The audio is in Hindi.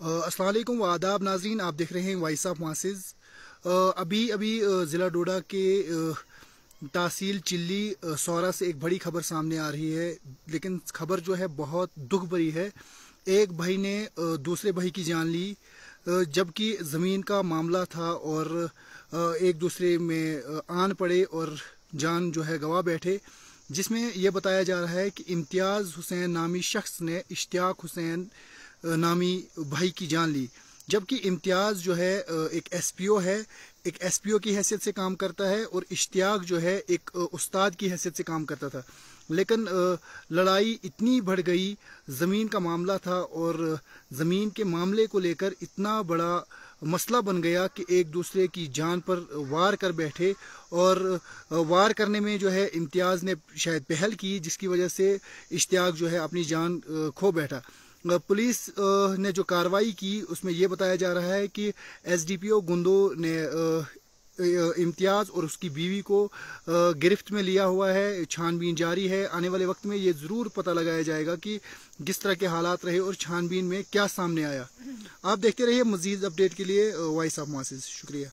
व आदाब नाजीन आप देख रहे हैं वाइस ऑफ मासिस अभी अभी ज़िला डोडा के तहसील चिल्ली सौरा से एक बड़ी खबर सामने आ रही है लेकिन खबर जो है बहुत दुख भरी है एक भाई ने दूसरे भाई की जान ली जबकि ज़मीन का मामला था और एक दूसरे में आन पड़े और जान जो है गवा बैठे जिसमें यह बताया जा रहा है कि इम्तियाज़ हुसैन नामी शख्स ने इश्तियाक हुसैन नामी भाई की जान ली जबकि इम्तियाज़ जो है एक एसपीओ है एक एसपीओ की हैसियत से काम करता है और इश्तियाक जो है एक उस्ताद की हैसियत से काम करता था लेकिन लड़ाई इतनी बढ़ गई ज़मीन का मामला था और ज़मीन के मामले को लेकर इतना बड़ा मसला बन गया कि एक दूसरे की जान पर वार कर बैठे और वार करने में जो है इम्तियाज़ ने शायद पहल की जिसकी वजह से इश्तियाक जो है अपनी जान खो बैठा पुलिस ने जो कार्रवाई की उसमें ये बताया जा रहा है कि एसडीपीओ गुंदो ने इम्तियाज़ और उसकी बीवी को गिरफ्त में लिया हुआ है छानबीन जारी है आने वाले वक्त में ये ज़रूर पता लगाया जाएगा कि किस तरह के हालात रहे और छानबीन में क्या सामने आया आप देखते रहिए मज़ीद अपडेट के लिए वॉइस ऑफ मासिस शुक्रिया